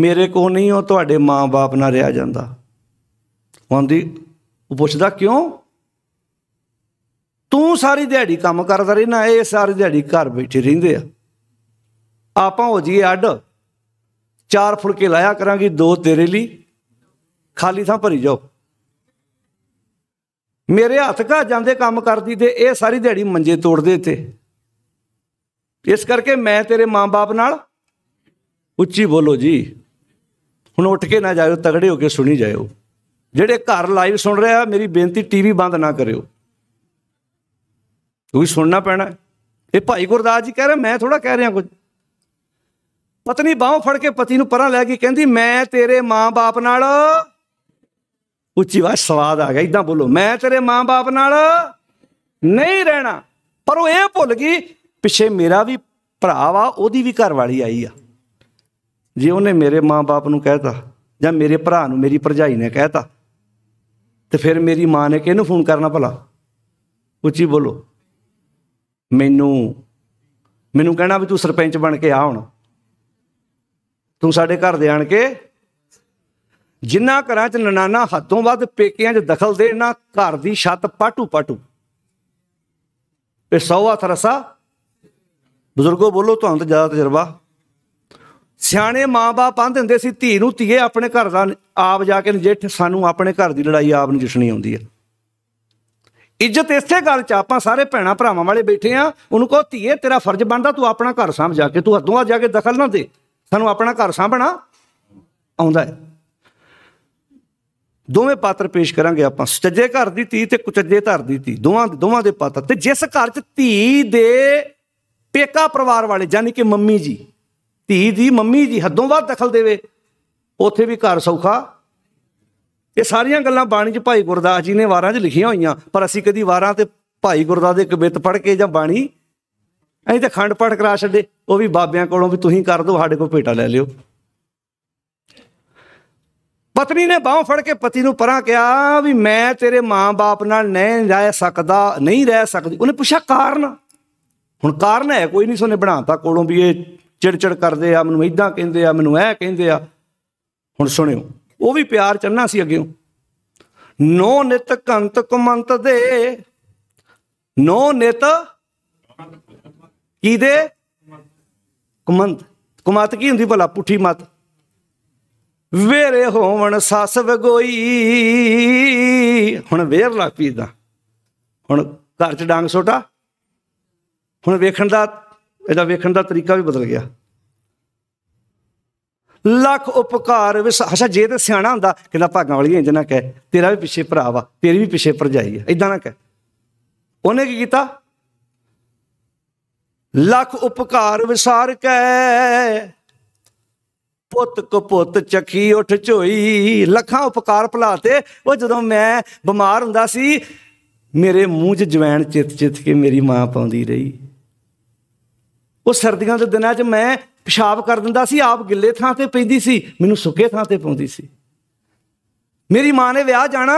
ਮੇਰੇ ਕੋ ਨਹੀਂ ਉਹ ਤੁਹਾਡੇ ਮਾਂ-ਬਾਪ ਨਾਲ ਰਿਹਾ ਜਾਂਦਾ ਉਹਦੀ ਉਹ ਪੁੱਛਦਾ ਕਿਉਂ ਤੂੰ ਸਾਰੀ ਦਿਹਾੜੀ ਕੰਮ ਕਰਦਾ ਰਹਿਣਾ ਇਹ ਸਾਰੀ ਦਿਹਾੜੀ ਘਰ ਬੈਠੇ ਰਹਿੰਦੇ ਆ ਆਪਾਂ ਹੋ ਜੀਏ ਅੱਡ ਚਾਰ ਫੁਲਕੇ ਲਾਇਆ ਕਰਾਂਗੇ ਦੋ ਤੇਰੇ ਲਈ ਖਾਲੀ ਥਾਂ ਭਰੀ ਜਾਓ ਮੇਰੇ ਹੱਥ ਘਾ ਜਾਂਦੇ ਕੰਮ ਕਰਦੀ ਤੇ ਇਹ ਸਾਰੀ ਦਿਹਾੜੀ ਮੰਜੇ ਤੋੜਦੇ ਤੇ ਇਸ ਕਰਕੇ ਮੈਂ ਤੇਰੇ ਮਾਂ-ਬਾਪ ਨਾਲ ਉੱਚੀ ਬੋਲੋ ਜੀ ਹੁਣ ਉੱਠ ਕੇ ਨਾ ਜਾਇਓ ਤਗੜੇ ਹੋ ਕੇ ਸੁਣੀ ਜਾਇਓ ਜਿਹੜੇ ਘਰ ਲਾਈਵ ਸੁਣ ਆ ਮੇਰੀ ਬੇਨਤੀ ਟੀਵੀ ਬੰਦ ਨਾ ਕਰਿਓ ਤੁਸੀਂ ਸੁਣਨਾ ਪੈਣਾ ਇਹ ਭਾਈ ਗੁਰਦਾਸ ਜੀ ਕਹਿ ਰਹੇ ਮੈਂ ਥੋੜਾ ਕਹਿ ਰਿਹਾ ਕੁਝ ਪਤਨੀ ਬਾਹੋਂ ਫੜ ਕੇ ਪਤੀ ਨੂੰ ਪਰਾਂ ਲੈ ਕੇ ਕਹਿੰਦੀ ਮੈਂ ਤੇਰੇ ਮਾਂ-ਬਾਪ ਨਾਲ ਉੱਚੀ ਵਾਸ ਸਵਾਦ ਆ ਗਿਆ ਇਦਾਂ ਬੋਲੋ ਮੈਂ ਤੇਰੇ ਮਾਂ-ਬਾਪ ਨਾਲ ਨਹੀਂ ਰਹਿਣਾ ਪਰ ਉਹ ਇਹ ਭੁੱਲ ਗਈ ਪਿੱਛੇ ਮੇਰਾ ਵੀ ਭਰਾ ਵਾ ਉਹਦੀ ਵੀ ਘਰ ਵਾਲੀ ਆਈ ਆ ਜੇ ਉਹਨੇ ਮੇਰੇ ਮਾਂ-ਬਾਪ ਨੂੰ ਕਹਿਤਾ ਜਾਂ ਮੇਰੇ ਭਰਾ ਨੂੰ ਮੇਰੀ ਭਰਜਾਈ ਨੇ ਕਹਿਤਾ ਤੇ ਫਿਰ ਮੇਰੀ ਮਾਂ ਨੇ ਕਿਹਨੂੰ ਫੋਨ ਕਰਨਾ ਭਲਾ ਉੱਚੀ ਬੋਲੋ ਮੈਨੂੰ ਮੈਨੂੰ ਕਹਿਣਾ ਵੀ ਤੂੰ ਸਰਪੰਚ ਬਣ ਕੇ ਆ ਹੁਣ ਤੂੰ ਸਾਡੇ ਘਰ ਦੇ ਆਣ ਕੇ ਜਿੰਨਾ ਘਰਾਂ 'ਚ ਨਨਾਨਾ ਹੱਦੋਂ ਵੱਧ ਪੇਕਿਆਂ 'ਚ ਦਖਲ ਦੇ ਨਾ ਘਰ ਦੀ ਛੱਤ ਪਾਟੂ ਪਾਟੂ ਇਹ ਸੌਆ ਤਰਸਾ ਬਜ਼ੁਰਗੋ ਬੋਲੋ ਤੁਹਾਨੂੰ ਤਾਂ ਜ਼ਿਆਦਾ ਤਜਰਬਾ ਸਿਆਣੇ ਮਾਪੇ ਪੰਧ ਹੁੰਦੇ ਸੀ ਧੀ ਨੂੰ ਧੀਏ ਆਪਣੇ ਘਰ ਦਾ ਆਪ ਜਾ ਕੇ ਨਜਿੱਠ ਸਾਨੂੰ ਆਪਣੇ ਘਰ ਦੀ ਲੜਾਈ ਆਪ ਨੂੰ ਜਿਸਣੀ ਆਉਂਦੀ ਹੈ ਇੱਜ਼ਤ ਇਸੇ ਗੱਲ 'ਚ ਆਪਾਂ ਸਾਰੇ ਭੈਣਾ ਭਰਾਵਾਂ ਵਾਲੇ ਬੈਠੇ ਆ ਉਹਨੂੰ ਕਹੋ ਧੀਏ ਤੇਰਾ ਫਰਜ਼ ਬਣਦਾ ਤੂੰ ਆਪਣਾ ਘਰ ਸਾਂਭ ਜਾ ਕੇ ਤੂੰ ਹੱਦੋਂ ਆ ਜਾ ਕੇ ਦਖਲ ਨਾ ਦੇ ਸਾਨੂੰ ਆਪਣਾ ਘਰ ਸਾਂਭਣਾ ਆਉਂਦਾ ਹੈ ਦੋਵੇਂ ਪਾਤਰ ਪੇਸ਼ ਕਰਾਂਗੇ ਆਪਾਂ ਸੱਜੇ ਘਰ ਦੀ ਧੀ ਤੇ ਕੁਚੱਜੇ ਧਰ ਦੀ ਧੀ ਦੋਵਾਂ ਦੋਵਾਂ ਦੇ ਪਾਤਰ ਤੇ ਜਿਸ ਘਰ 'ਚ ਧੀ ਦੇ ਪੇਕਾ ਪਰਿਵਾਰ ਵਾਲੇ ਯਾਨੀ ਕਿ ਮੰਮੀ ਜੀ ਧੀ ਦੀ ਮੰਮੀ ਜੀ ਹੱਦੋਂ ਵੱਧ ਦਖਲ ਦੇਵੇ ਉੱਥੇ ਵੀ ਘਰ ਸੌਖਾ ਇਹ ਸਾਰੀਆਂ ਗੱਲਾਂ ਬਾਣੀ 'ਚ ਭਾਈ ਗੁਰਦਾਸ ਜੀ ਨੇ ਵਾਰਾਂ 'ਚ ਲਿਖੀਆਂ ਹੋਈਆਂ ਪਰ ਅਸੀਂ ਕਦੀ ਵਾਰਾਂ ਤੇ ਭਾਈ ਗੁਰਦਾਸ ਦੇ ਕਵਿਤ ਪੜ੍ਹ ਕੇ ਜਾਂ ਬਾਣੀ ਅਸੀਂ ਤਾਂ ਖੰਡ ਪਾਠ ਕਰਾ ਛੱਡੇ ਉਹ ਵੀ ਬਾਬਿਆਂ ਕੋਲੋਂ ਵੀ ਤੁਸੀਂ ਕਰ ਦਿਓ ਸਾਡੇ ਕੋਲ ਭੇਟਾ ਲੈ ਲਿਓ ਪਤਨੀ ਨੇ ਬਾਹ ਫੜ ਕੇ ਪਤੀ ਨੂੰ ਪਰਾਂ ਕਿਹਾ ਵੀ ਮੈਂ ਤੇਰੇ ਮਾਂ-ਬਾਪ ਨਾਲ ਨਹੀਂ ਰਹਿ ਸਕਦਾ ਨਹੀਂ ਰਹਿ ਸਕਦੀ ਉਹਨੇ ਪੁੱਛਿਆ ਕਾਰਨ ਹੁਣ ਕਾਰਨ ਹੈ ਕੋਈ ਨਹੀਂ ਸੋਨੇ ਬਣਾਤਾ ਕੋਲੋਂ ਵੀ ਇਹ ਚਿੜਚਿੜ ਕਰਦੇ ਆ ਮੈਨੂੰ ਇਦਾਂ ਕਹਿੰਦੇ ਆ ਮੈਨੂੰ ਐ ਕਹਿੰਦੇ ਆ ਹੁਣ ਸੁਣਿਓ ਉਹ ਵੀ ਪਿਆਰ ਚੰਨਾ ਸੀ ਅੱਗੇ ਨੋ ਨਿਤ ਕੰਤ ਕੁਮੰਤ ਦੇ ਨੋ ਨਿਤ ਕੀ ਦੇ ਕੁਮੰਤ ਕੁਮਤ ਕੀ ਹੁੰਦੀ ਭਲਾ ਪੁੱਠੀ ਮਤ ਵੇਰੇ ਹੋਵਣ ਸੱਸ ਵਗੋਈ ਹੁਣ ਵੇਰ ਲੱਗ ਪੀਦਾ ਹੁਣ ਘਰ ਚ ਡਾਂਗ ਸੋਟਾ ਹੁਣ ਵੇਖਣ ਦਾ ਇਹਦਾ ਵੇਖਣ ਦਾ ਤਰੀਕਾ ਵੀ ਬਦਲ ਗਿਆ ਲੱਖ ਉਪਕਾਰ ਵਿੱਚ ਅਛਾ ਜੇ ਤੇ ਸਿਆਣਾ ਹੁੰਦਾ ਕਹਿੰਦਾ ਭਾਗਾਂ ਵਾਲੀ ਇੰਜ ਨਾ ਕਹਿ ਤੇਰਾ ਵੀ ਪਿੱਛੇ ਭਰਾ ਵਾ ਤੇਰੀ ਵੀ ਪਿੱਛੇ ਭਰਜਾਈ ਆ ਇਦਾਂ ਨਾ ਕਹਿ ਉਹਨੇ ਕੀ ਕੀਤਾ ਲੱਖ ਉਪਕਾਰ ਵਿਸਾਰ ਕੈ ਪੁੱਤ ਕੋ ਪੁੱਤ ਚੱਕੀ ਉੱਠ ਝੋਈ ਲੱਖਾਂ ਉਪਕਾਰ ਭਲਾਤੇ ਉਹ ਜਦੋਂ ਮੈਂ ਬਿਮਾਰ ਹੁੰਦਾ ਸੀ ਮੇਰੇ ਮੂੰਹ 'ਚ ਜਵੈਣ ਚਿਤ ਚਿਤ ਕੇ ਮੇਰੀ ਮਾਂ ਪਾਉਂਦੀ ਰਹੀ ਉਹ ਸਰਦੀਆਂ ਦੇ ਦਿਨਾਂ 'ਚ ਮੈਂ ਪਿਸ਼ਾਬ ਕਰ ਦਿੰਦਾ ਸੀ ਆਪ ਗਿੱਲੇ ਥਾਂ ਤੇ ਪੈਂਦੀ ਸੀ ਮੈਨੂੰ ਸੁੱਕੇ ਥਾਂ ਤੇ ਪਾਉਂਦੀ ਸੀ ਮੇਰੀ ਮਾਂ ਨੇ ਵਿਆਹ ਜਾਣਾ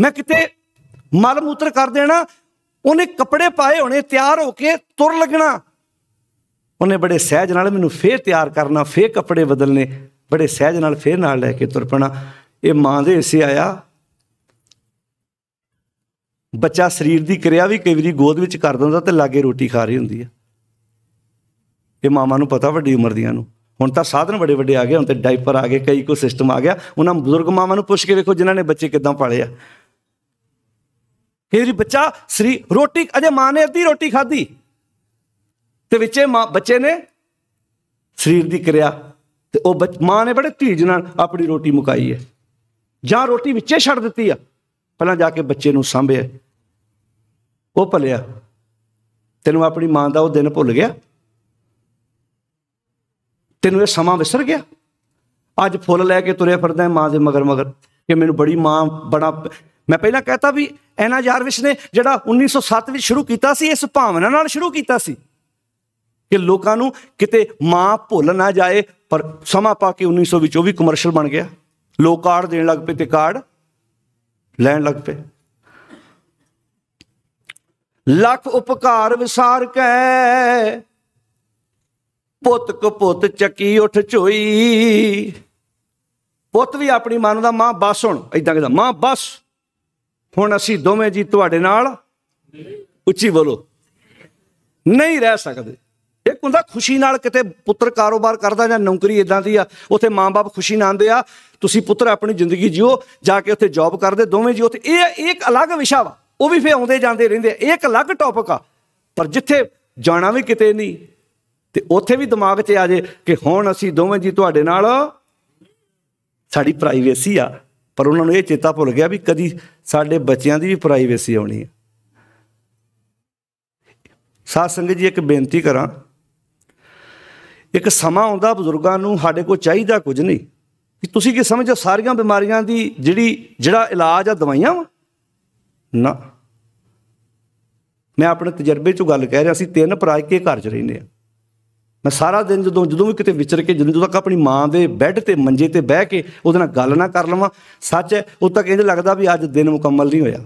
ਮੈਂ ਕਿਤੇ ਮਲ ਮੂਤਰ ਕਰ ਦੇਣਾ ਉਹਨੇ ਕੱਪੜੇ ਪਾਏ ਹੋਣੇ ਤਿਆਰ ਹੋ ਕੇ ਤੁਰ ਲੱਗਣਾ ਉਹਨੇ ਬੜੇ ਸਹਿਜ ਨਾਲ ਮੈਨੂੰ ਫੇਰ ਤਿਆਰ ਕਰਨਾ ਫੇਰ ਕੱਪੜੇ ਬਦਲਨੇ ਬੜੇ ਸਹਿਜ ਨਾਲ ਫੇਰ ਨਾਲ ਲੈ ਕੇ ਤੁਰ ਪਣਾ ਇਹ ਮਾਂ ਦੇ ਹਿੱਸੇ ਆਇਆ ਬੱਚਾ ਸਰੀਰ ਦੀ ਕਿਰਿਆ ਵੀ ਕਈ ਵਾਰੀ ਗੋਦ ਵਿੱਚ ਕਰ ਦਿੰਦਾ ਤੇ ਲਾਗੇ ਰੋਟੀ ਖਾ ਰਹੀ ਹੁੰਦੀ ਆ ਇਹ ਮਾਮਾ ਨੂੰ ਪਤਾ ਵੱਡੀ ਉਮਰ ਦੀਆਂ ਨੂੰ ਹੁਣ ਤਾਂ ਸਾਧਨ ਬੜੇ ਵੱਡੇ ਆ ਗਏ ਹੁਣ ਤੇ ਡਾਈਪਰ ਆ ਗਏ ਕਈ ਕੋ ਸਿਸਟਮ ਆ ਗਿਆ ਉਹਨਾਂ ਬਜ਼ੁਰਗ ਮਾਮਾ ਨੂੰ ਪੁੱਛ ਕੇ ਵੇਖੋ ਜਿਨ੍ਹਾਂ ਨੇ ਬੱਚੇ ਕਿਦਾਂ ਪਾਲੇ ਆ ਕਿਹੜੀ ਬੱਚਾ ਸ੍ਰੀ ਰੋਟੀ ਅਜੇ ਮਾਂ ਨੇ ਅੱਧੀ ਰੋਟੀ ਖਾਧੀ ਤੇ ਵਿੱਚੇ ਬੱਚੇ ਨੇ ਸਰੀਰ ਦੀ ਕਿਰਿਆ ਤੇ ਉਹ ਮਾਂ ਨੇ ਬੜੇ ਧੀਰਜ ਨਾਲ ਆਪਣੀ ਰੋਟੀ ਮੁਕਾਈ ਹੈ ਜਾਂ ਰੋਟੀ ਵਿੱਚੇ ਛੱਡ ਦਿੱਤੀ ਆ ਪਹਿਲਾਂ ਜਾ ਕੇ ਬੱਚੇ ਨੂੰ ਸੰਭਿਆ ਉਹ ਭਲਿਆ ਤੈਨੂੰ ਆਪਣੀ ਮਾਂ ਦਾ ਉਹ ਦਿਨ ਭੁੱਲ ਗਿਆ ਤੈਨੂੰ ਇਹ ਸਮਾਂ ਵਿਸਰ ਗਿਆ ਅੱਜ ਫੁੱਲ ਲੈ ਕੇ ਤੁਰੇ ਫਿਰਦਾ ਮਾਂ ਦੇ ਮਗਰ ਮਗਰ ਕਿ ਮੈਨੂੰ ਬੜੀ ਮਾਂ ਬੜਾ ਮੈਂ ਪਹਿਲਾਂ ਕਹਤਾ ਵੀ ਐਨਾ ਜਾਰਵਿਸ਼ ਨੇ ਜਿਹੜਾ 1907 ਵਿੱਚ ਸ਼ੁਰੂ ਕੀਤਾ ਸੀ ਇਸ ਭਾਵਨਾ ਨਾਲ ਸ਼ੁਰੂ ਕੀਤਾ ਸੀ ਕਿ ਲੋਕਾਂ ਨੂੰ ਕਿਤੇ ਮਾਂ ਭੁੱਲ ਨਾ ਜਾਏ ਪਰ ਸਮਾਂ ਪਾ ਕੇ 1900 ਵਿੱਚ ਉਹ ਵੀ ਕਮਰਸ਼ੀਅਲ ਬਣ ਗਿਆ ਲੋਕ ਕਾਰਡ ਦੇਣ ਲੱਗ ਪਏ ਤੇ ਕਾਰਡ ਲੈਣ ਲੱਗ ਪਏ ਲੱਖ ਉਪਕਾਰ ਵਿਸਾਰ ਕੈ ਪੁੱਤ ਕਪੁੱਤ ਚੱਕੀ ਉੱਠ ਝੋਈ ਪੁੱਤ ਵੀ ਆਪਣੀ ਮਾਂ ਦਾ ਮਾਂ ਬਸ ਹੁਣ ਐਦਾਂ ਕਹਿੰਦਾ ਮਾਂ ਬਸ ਹੁਣ ਅਸੀਂ ਦੋਵੇਂ ਜੀ ਤੁਹਾਡੇ ਨਾਲ ਉੱਚੀ ਬੋਲੋ ਨਹੀਂ ਰਹਿ ਸਕਦੇ ਇੱਕ ਹੁੰਦਾ ਖੁਸ਼ੀ ਨਾਲ ਕਿਤੇ ਪੁੱਤਰ ਕਾਰੋਬਾਰ ਕਰਦਾ ਜਾਂ ਨੌਕਰੀ ਇਦਾਂ ਦੀ ਆ ਉਥੇ ਮਾਂ-ਬਾਪ ਖੁਸ਼ੀ ਨਾਲ ਆਂਦੇ ਆ ਤੁਸੀਂ ਪੁੱਤਰ ਆਪਣੀ ਜ਼ਿੰਦਗੀ ਜਿਓ ਜਾ ਕੇ ਉਥੇ ਜੌਬ ਕਰਦੇ ਦੋਵੇਂ ਜੀ ਉਥੇ ਇਹ ਇੱਕ ਅਲੱਗ ਵਿਸ਼ਾ ਵਾ ਉਹ ਵੀ ਫੇ ਆਉਂਦੇ ਜਾਂਦੇ ਰਹਿੰਦੇ ਇਹ ਇੱਕ ਅਲੱਗ ਟੌਪਿਕ ਆ ਪਰ ਜਿੱਥੇ ਜਾਣਾ ਵੀ ਕਿਤੇ ਨਹੀਂ ਤੇ ਉੱਥੇ ਵੀ ਦਿਮਾਗ 'ਚ ਆ ਜੇ ਕਿ ਹੁਣ ਅਸੀਂ ਦੋਵੇਂ ਜੀ ਤੁਹਾਡੇ ਨਾਲ ਸਾਡੀ ਪ੍ਰਾਈਵੇਸੀ ਆ ਪਰ ਉਹਨਾਂ ਨੂੰ ਇਹ ਚੇਤਾ ਭੁੱਲ ਗਿਆ ਵੀ ਕਦੀ ਸਾਡੇ ਬੱਚਿਆਂ ਦੀ ਵੀ ਪ੍ਰਾਈਵੇਸੀ ਆਉਣੀ ਹੈ ਸਾਧ ਸੰਗਤ ਜੀ ਇੱਕ ਬੇਨਤੀ ਕਰਾਂ ਇੱਕ ਸਮਾਂ ਆਉਂਦਾ ਬਜ਼ੁਰਗਾਂ ਨੂੰ ਸਾਡੇ ਕੋਲ ਚਾਹੀਦਾ ਕੁਝ ਨਹੀਂ ਕਿ ਤੁਸੀਂ ਕੀ ਸਮਝੋ ਸਾਰੀਆਂ ਬਿਮਾਰੀਆਂ ਦੀ ਜਿਹੜੀ ਜਿਹੜਾ ਇਲਾਜ ਆ ਦਵਾਈਆਂ ਵਾ ਨਾ ਮੈਂ ਆਪਣੇ ਤਜਰਬੇ ਚੋਂ ਗੱਲ ਕਹਿ ਰਿਹਾ ਸੀ ਤਿੰਨ ਪਰਾਇਕੇ ਘਰ 'ਚ ਰਹਿੰਦੇ ਆ ਮੈਂ ਸਾਰਾ ਦਿਨ ਜਦੋਂ ਜਦੋਂ ਵੀ ਕਿਤੇ ਵਿਚਰ ਕੇ ਜਦੋਂ ਤੱਕ ਆਪਣੀ ਮਾਂ ਦੇ ਬੈੱਡ ਤੇ ਮੰਜੇ ਤੇ ਬਹਿ ਕੇ ਉਹਦੇ ਨਾਲ ਗੱਲ ਨਾ ਕਰ ਲਵਾਂ ਸੱਚ ਹੈ ਉਹ ਤੱਕ ਇੰਜ ਲੱਗਦਾ ਵੀ ਅੱਜ ਦਿਨ ਮੁਕੰਮਲ ਨਹੀਂ ਹੋਇਆ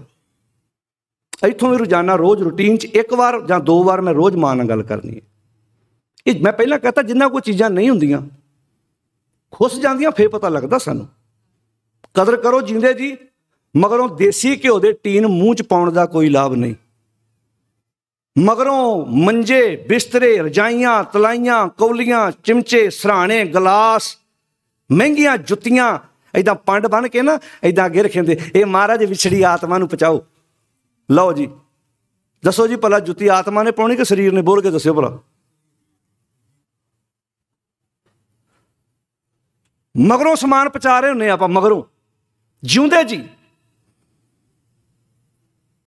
ਇੱਥੋਂ ਵੀ ਰੋਜ਼ਾਨਾ ਰੋਜ਼ ਰੁਟੀਨ 'ਚ ਇੱਕ ਵਾਰ ਜਾਂ ਦੋ ਵਾਰ ਮੈਂ ਰੋਜ਼ ਮਾਂ ਨਾਲ ਗੱਲ ਕਰਨੀ ਹੈ ਇਹ ਮੈਂ ਪਹਿਲਾਂ ਕਹਤਾ ਜਿੰਨਾ ਕੋਈ ਚੀਜ਼ਾਂ ਨਹੀਂ ਹੁੰਦੀਆਂ ਖੁੱਸ ਜਾਂਦੀਆਂ ਫੇਰ ਪਤਾ ਲੱਗਦਾ ਸਾਨੂੰ ਕਦਰ ਕਰੋ ਜਿੰਦੇ ਜੀ ਮਗਰੋਂ ਦੇਸੀ ਘਿਓ ਦੇ ਟੀਨ ਮੂੰਹ 'ਚ ਪਾਉਣ ਦਾ ਕੋਈ ਲਾਭ ਨਹੀਂ ਮਗਰੋਂ ਮੰਜੇ ਬਿਸਤਰੇ ਰਜਾਈਆਂ ਤਲਾਈਆਂ ਕੌਲੀਆਂ ਚਿਮਚੇ ਸਰਾਣੇ ਗਲਾਸ ਮਹਿੰਗੀਆਂ ਜੁੱਤੀਆਂ ਐਦਾਂ ਪੰਡ ਬਣ ਕੇ ਨਾ ਐਦਾਂ ਅੱਗੇ ਰੱਖਦੇ ਇਹ ਮਹਾਰਾਜ ਵਿਛੜੀ ਆਤਮਾ ਨੂੰ ਪਚਾਓ ਲਓ ਜੀ ਦੱਸੋ ਜੀ ਭਲਾ ਜੁੱਤੀ ਆਤਮਾ ਨੇ ਪਾਉਣੀ ਕਿ ਸਰੀਰ ਨੇ ਬੋਲ ਕੇ ਦੱਸਿਓ ਭਲਾ ਮਗਰੋਂ ਸਮਾਨ ਪਚਾ ਰਹੇ ਹੁੰਨੇ ਆਪਾਂ ਮਗਰੋਂ ਜਿਉਂਦੇ ਜੀ